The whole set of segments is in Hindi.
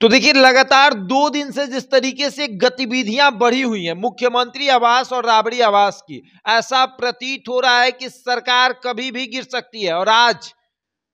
तो देखिए लगातार दो दिन से जिस तरीके से गतिविधियां बढ़ी हुई हैं मुख्यमंत्री आवास और राबड़ी आवास की ऐसा प्रतीत हो रहा है कि सरकार कभी भी गिर सकती है और आज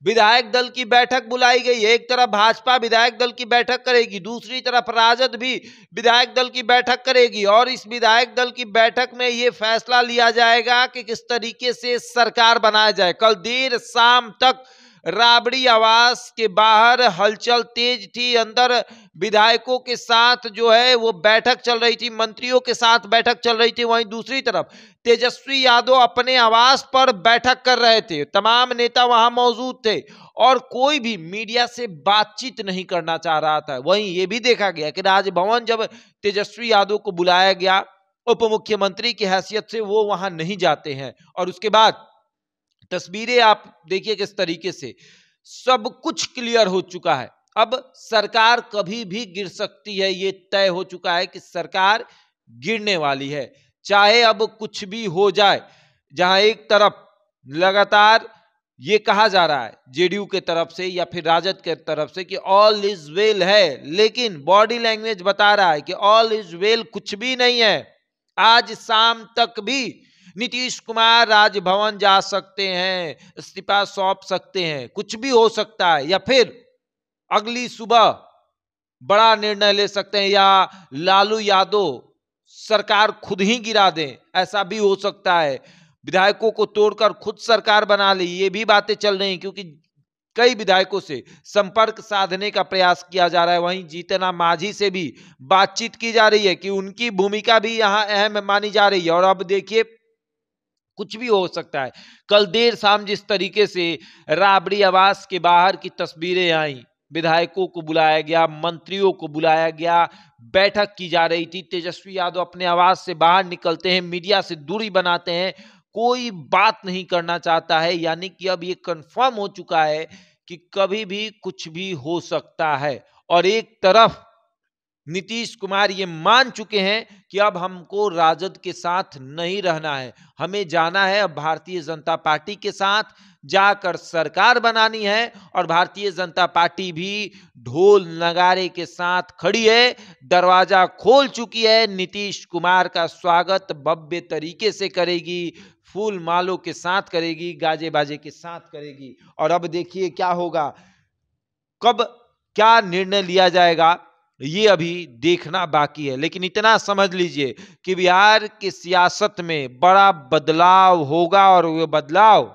विधायक दल की बैठक बुलाई गई है एक तरफ भाजपा विधायक दल की बैठक करेगी दूसरी तरफ राजद भी विधायक दल की बैठक करेगी और इस विधायक दल की बैठक में ये फैसला लिया जाएगा कि किस तरीके से सरकार बनाया जाए कल देर शाम तक राबड़ी आवास के बाहर हलचल तेज थी अंदर विधायकों के साथ जो है वो बैठक चल रही थी मंत्रियों के साथ बैठक चल रही थी वहीं दूसरी तरफ तेजस्वी यादव अपने आवास पर बैठक कर रहे थे तमाम नेता वहां मौजूद थे और कोई भी मीडिया से बातचीत नहीं करना चाह रहा था वहीं ये भी देखा गया कि राजभवन जब तेजस्वी यादव को बुलाया गया उप मुख्यमंत्री की हैसियत से वो वहां नहीं जाते हैं और उसके बाद तस्वीरें आप देखिए किस तरीके से सब कुछ क्लियर हो चुका है अब सरकार कभी भी गिर सकती है ये तय हो चुका है कि सरकार गिरने वाली है चाहे अब कुछ भी हो जाए जहां एक तरफ लगातार ये कहा जा रहा है जेडीयू के तरफ से या फिर राजद के तरफ से कि ऑल इज वेल है लेकिन बॉडी लैंग्वेज बता रहा है कि ऑल इज वेल कुछ भी नहीं है आज शाम तक भी नीतीश कुमार राजभवन जा सकते हैं इस्तीफा सौंप सकते हैं कुछ भी हो सकता है या फिर अगली सुबह बड़ा निर्णय ले सकते हैं या लालू यादव सरकार खुद ही गिरा दें ऐसा भी हो सकता है विधायकों को तोड़कर खुद सरकार बना ले ये भी बातें चल रही क्योंकि कई विधायकों से संपर्क साधने का प्रयास किया जा रहा है वहीं जीतना माझी से भी बातचीत की जा रही है कि उनकी भूमिका भी यहाँ अहम मानी जा रही है और अब देखिए कुछ भी हो सकता है कल देर शाम जिस तरीके से राबड़ी आवास के बाहर की तस्वीरें आई विधायकों को बुलाया गया मंत्रियों को बुलाया गया बैठक की जा रही थी तेजस्वी यादव अपने आवास से बाहर निकलते हैं मीडिया से दूरी बनाते हैं कोई बात नहीं करना चाहता है यानी कि अब ये कंफर्म हो चुका है कि कभी भी कुछ भी हो सकता है और एक तरफ नीतीश कुमार ये मान चुके हैं कि अब हमको राजद के साथ नहीं रहना है हमें जाना है अब भारतीय जनता पार्टी के साथ जाकर सरकार बनानी है और भारतीय जनता पार्टी भी ढोल नगारे के साथ खड़ी है दरवाजा खोल चुकी है नीतीश कुमार का स्वागत भव्य तरीके से करेगी फूल मालों के साथ करेगी गाजे बाजे के साथ करेगी और अब देखिए क्या होगा कब क्या निर्णय लिया जाएगा ये अभी देखना बाकी है लेकिन इतना समझ लीजिए कि बिहार की सियासत में बड़ा बदलाव होगा और वो बदलाव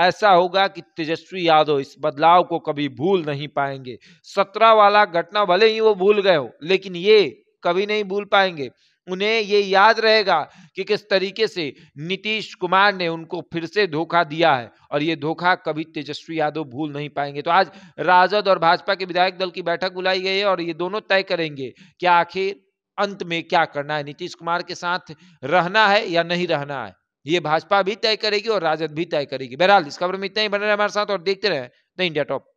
ऐसा होगा कि तेजस्वी यादव इस बदलाव को कभी भूल नहीं पाएंगे सत्रह वाला घटना भले ही वो भूल गए हो लेकिन ये कभी नहीं भूल पाएंगे उन्हें ये याद रहेगा कि किस तरीके से नीतीश कुमार ने उनको फिर से धोखा दिया है और ये धोखा कभी तेजस्वी यादव भूल नहीं पाएंगे तो आज राजद और भाजपा के विधायक दल की बैठक बुलाई गई है और ये दोनों तय करेंगे कि आखिर अंत में क्या करना है नीतीश कुमार के साथ रहना है या नहीं रहना है ये भाजपा भी तय करेगी और राजद भी तय करेगी बहरहाल इस खबर में इतना ही बने रहे हमारे साथ और देखते रहे द इंडिया टॉप